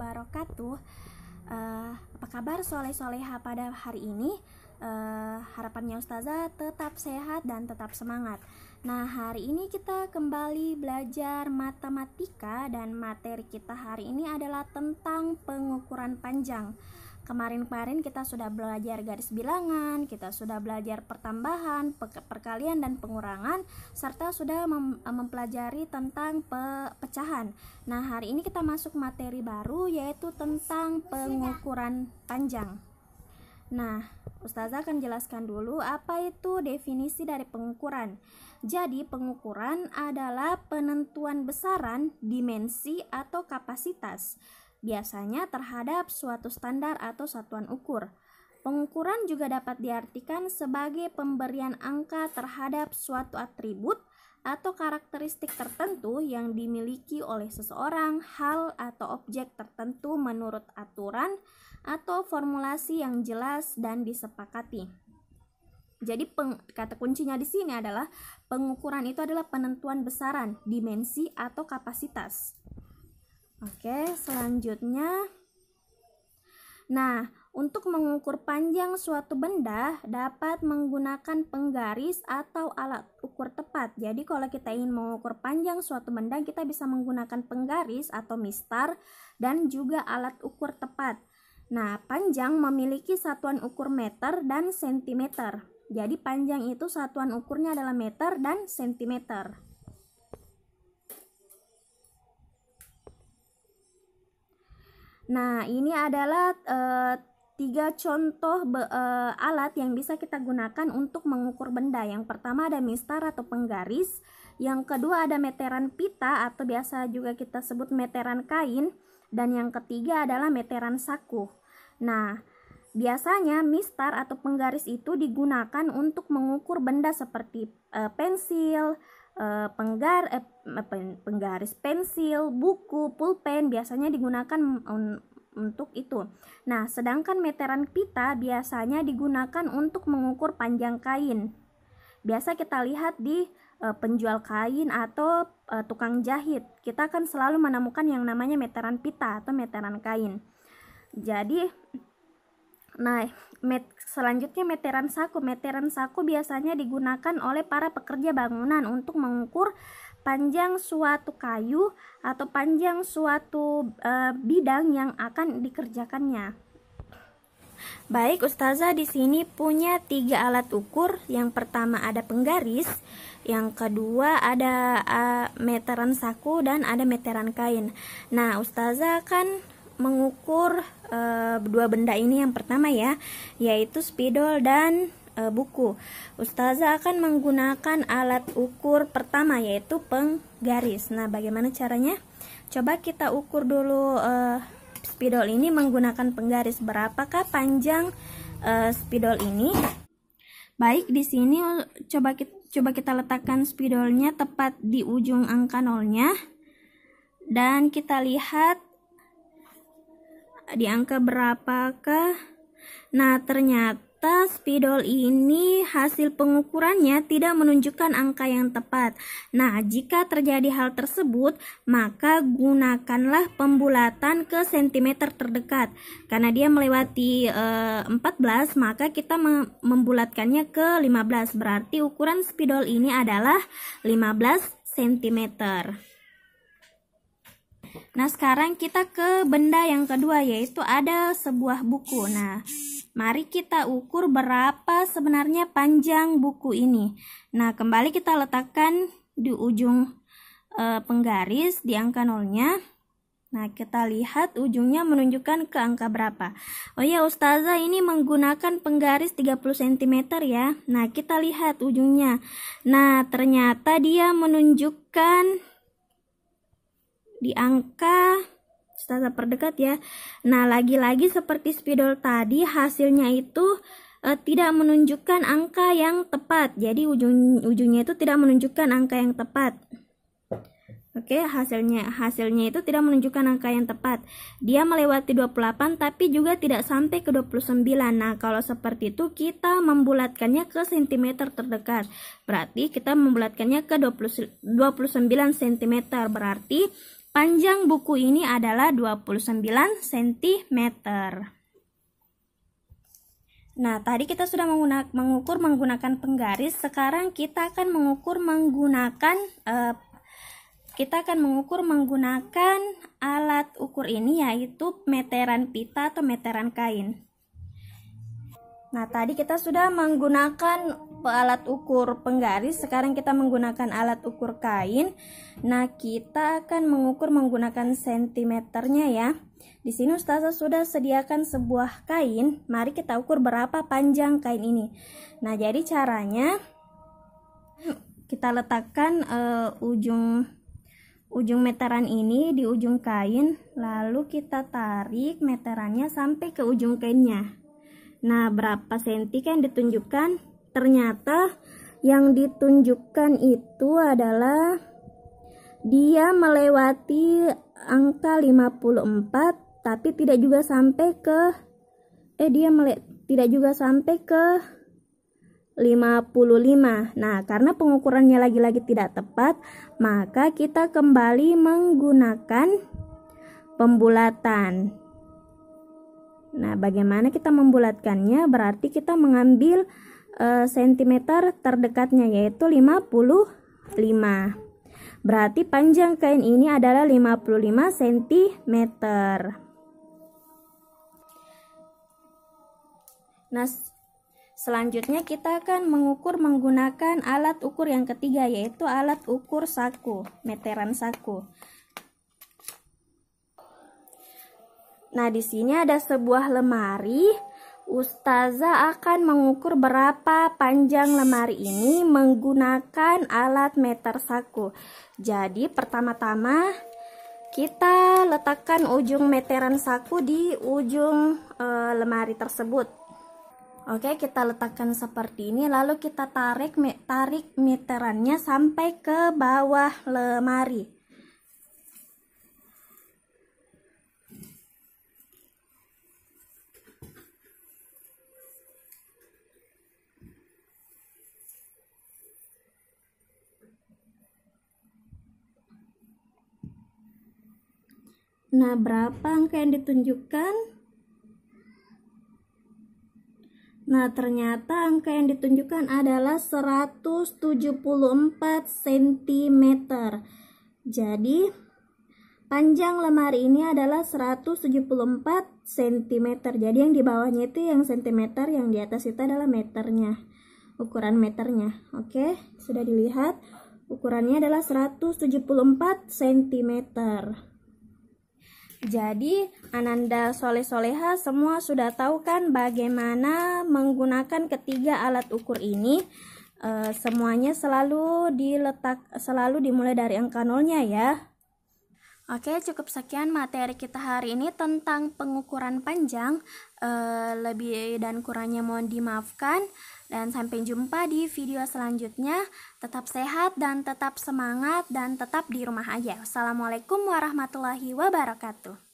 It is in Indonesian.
wabarakatuh. Uh, apa kabar soleh-soleha pada hari ini? Uh, harapannya Ustazah tetap sehat dan tetap semangat. Nah, hari ini kita kembali belajar matematika dan materi kita hari ini adalah tentang pengukuran panjang. Kemarin-kemarin kita sudah belajar garis bilangan, kita sudah belajar pertambahan, perkalian dan pengurangan serta sudah mempelajari tentang pe pecahan. Nah, hari ini kita masuk materi baru yaitu tentang pengukuran panjang. Nah, Ustazah akan jelaskan dulu apa itu definisi dari pengukuran. Jadi, pengukuran adalah penentuan besaran, dimensi, atau kapasitas biasanya terhadap suatu standar atau satuan ukur. Pengukuran juga dapat diartikan sebagai pemberian angka terhadap suatu atribut atau karakteristik tertentu yang dimiliki oleh seseorang, hal atau objek tertentu menurut aturan atau formulasi yang jelas dan disepakati. Jadi peng, kata kuncinya di sini adalah pengukuran itu adalah penentuan besaran, dimensi atau kapasitas. Oke, selanjutnya. Nah, untuk mengukur panjang suatu benda dapat menggunakan penggaris atau alat ukur tepat. Jadi kalau kita ingin mengukur panjang suatu benda, kita bisa menggunakan penggaris atau mistar dan juga alat ukur tepat. Nah, panjang memiliki satuan ukur meter dan sentimeter. Jadi panjang itu satuan ukurnya adalah meter dan sentimeter. Nah, ini adalah e, tiga contoh be, e, alat yang bisa kita gunakan untuk mengukur benda. Yang pertama ada mistar atau penggaris, yang kedua ada meteran pita atau biasa juga kita sebut meteran kain, dan yang ketiga adalah meteran saku. Nah, biasanya mistar atau penggaris itu digunakan untuk mengukur benda seperti e, pensil, Eh, penggar eh, penggaris pensil, buku, pulpen biasanya digunakan untuk itu. Nah, sedangkan meteran pita biasanya digunakan untuk mengukur panjang kain. Biasa kita lihat di e, penjual kain atau e, tukang jahit. Kita akan selalu menemukan yang namanya meteran pita atau meteran kain. Jadi, Nah, met, selanjutnya meteran saku. Meteran saku biasanya digunakan oleh para pekerja bangunan untuk mengukur panjang suatu kayu atau panjang suatu e, bidang yang akan dikerjakannya. Baik, Ustazah di sini punya tiga alat ukur. Yang pertama ada penggaris, yang kedua ada e, meteran saku dan ada meteran kain. Nah, Ustazah kan mengukur e, dua benda ini yang pertama ya, yaitu spidol dan e, buku. Ustazah akan menggunakan alat ukur pertama yaitu penggaris. Nah, bagaimana caranya? Coba kita ukur dulu e, spidol ini menggunakan penggaris. Berapakah panjang e, spidol ini? Baik, di sini coba kita coba kita letakkan spidolnya tepat di ujung angka nolnya. Dan kita lihat di angka berapakah? Nah, ternyata spidol ini hasil pengukurannya tidak menunjukkan angka yang tepat. Nah, jika terjadi hal tersebut, maka gunakanlah pembulatan ke cm terdekat. Karena dia melewati e, eh, 14, maka kita membulatkannya ke 15. Berarti ukuran spidol ini adalah 15 cm. Nah, sekarang kita ke benda yang kedua yaitu ada sebuah buku. Nah, mari kita ukur berapa sebenarnya panjang buku ini. Nah, kembali kita letakkan di ujung e, penggaris di angka nolnya. Nah, kita lihat ujungnya menunjukkan ke angka berapa. Oh ya, Ustazah ini menggunakan penggaris 30 cm ya. Nah, kita lihat ujungnya. Nah, ternyata dia menunjukkan di angka startup perdekat ya. Nah, lagi-lagi seperti spidol tadi, hasilnya itu e, tidak menunjukkan angka yang tepat. Jadi ujung ujungnya itu tidak menunjukkan angka yang tepat. Oke, hasilnya hasilnya itu tidak menunjukkan angka yang tepat. Dia melewati 28 tapi juga tidak sampai ke 29. Nah, kalau seperti itu kita membulatkannya ke cm terdekat. Berarti kita membulatkannya ke 20, 29 cm. Berarti Panjang buku ini adalah 29 cm. Nah, tadi kita sudah mengukur menggunakan penggaris. Sekarang kita akan mengukur menggunakan uh, kita akan mengukur menggunakan alat ukur ini yaitu meteran pita atau meteran kain. Nah, tadi kita sudah menggunakan alat ukur penggaris, sekarang kita menggunakan alat ukur kain. Nah, kita akan mengukur menggunakan sentimeternya ya. Di sini Ustazah sudah sediakan sebuah kain. Mari kita ukur berapa panjang kain ini. Nah, jadi caranya kita letakkan uh, ujung ujung meteran ini di ujung kain, lalu kita tarik meterannya sampai ke ujung kainnya. Nah, berapa senti kan ditunjukkan? ternyata yang ditunjukkan itu adalah dia melewati angka 54 tapi tidak juga sampai ke eh dia mele, tidak juga sampai ke 55. Nah, karena pengukurannya lagi-lagi tidak tepat, maka kita kembali menggunakan pembulatan. Nah, bagaimana kita membulatkannya? Berarti kita mengambil cm eh, terdekatnya yaitu 55. Berarti panjang kain ini adalah 55 cm. Nah, selanjutnya kita akan mengukur menggunakan alat ukur yang ketiga yaitu alat ukur saku, meteran saku. Nah, di sini ada sebuah lemari Ustazah akan mengukur berapa panjang lemari ini menggunakan alat meter saku. Jadi pertama-tama kita letakkan ujung meteran saku di ujung e, lemari tersebut. Oke, kita letakkan seperti ini lalu kita tarik tarik meterannya sampai ke bawah lemari. Nah, berapa angka yang ditunjukkan? Nah, ternyata angka yang ditunjukkan adalah 174 cm. Jadi, panjang lemari ini adalah 174 cm. Jadi, yang di bawahnya itu yang cm, yang di atas itu adalah meternya. Ukuran meternya. Oke, sudah dilihat. Ukurannya adalah 174 cm. Jadi, Ananda Soleh Soleha semua sudah tahu kan bagaimana menggunakan ketiga alat ukur ini. E, semuanya selalu diletak selalu dimulai dari angka nolnya ya. Oke, cukup sekian materi kita hari ini tentang pengukuran panjang. Eh, lebih dan kurangnya mohon dimaafkan dan sampai jumpa di video selanjutnya tetap sehat dan tetap semangat dan tetap di rumah aja Assalamualaikum warahmatullahi wabarakatuh